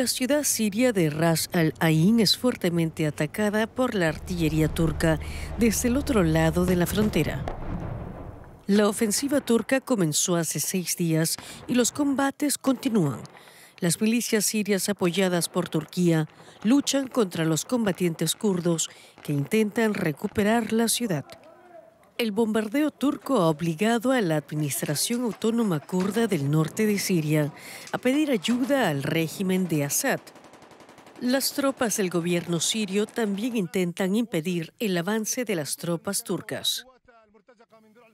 La ciudad siria de Ras al-Ain es fuertemente atacada por la artillería turca desde el otro lado de la frontera. La ofensiva turca comenzó hace seis días y los combates continúan. Las milicias sirias apoyadas por Turquía luchan contra los combatientes kurdos que intentan recuperar la ciudad. El bombardeo turco ha obligado a la administración autónoma kurda del norte de Siria a pedir ayuda al régimen de Assad. Las tropas del gobierno sirio también intentan impedir el avance de las tropas turcas.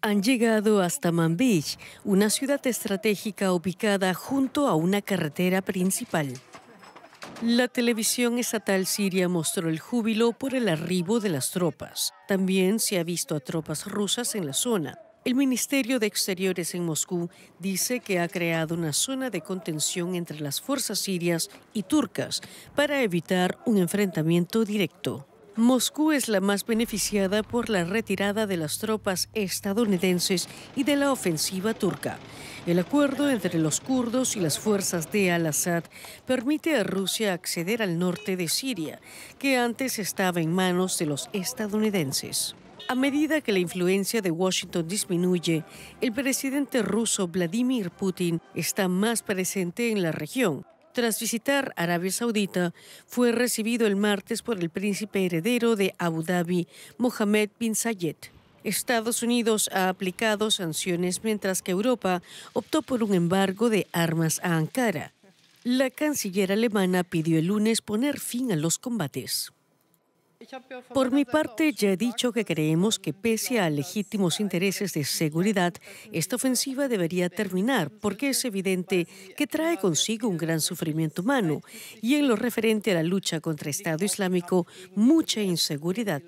Han llegado hasta Manbij, una ciudad estratégica ubicada junto a una carretera principal. La televisión estatal siria mostró el júbilo por el arribo de las tropas. También se ha visto a tropas rusas en la zona. El Ministerio de Exteriores en Moscú dice que ha creado una zona de contención entre las fuerzas sirias y turcas para evitar un enfrentamiento directo. Moscú es la más beneficiada por la retirada de las tropas estadounidenses y de la ofensiva turca. El acuerdo entre los kurdos y las fuerzas de al-Assad permite a Rusia acceder al norte de Siria, que antes estaba en manos de los estadounidenses. A medida que la influencia de Washington disminuye, el presidente ruso Vladimir Putin está más presente en la región. Tras visitar Arabia Saudita, fue recibido el martes por el príncipe heredero de Abu Dhabi, Mohammed bin Zayed. Estados Unidos ha aplicado sanciones mientras que Europa optó por un embargo de armas a Ankara. La canciller alemana pidió el lunes poner fin a los combates. Por mi parte, ya he dicho que creemos que pese a legítimos intereses de seguridad, esta ofensiva debería terminar, porque es evidente que trae consigo un gran sufrimiento humano y en lo referente a la lucha contra el Estado Islámico, mucha inseguridad.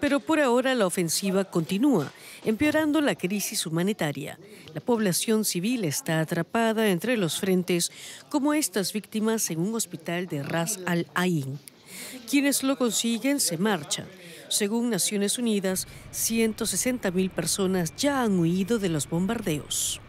Pero por ahora la ofensiva continúa, empeorando la crisis humanitaria. La población civil está atrapada entre los frentes, como estas víctimas en un hospital de Ras al Ain. Quienes lo consiguen se marchan. Según Naciones Unidas, 160.000 personas ya han huido de los bombardeos.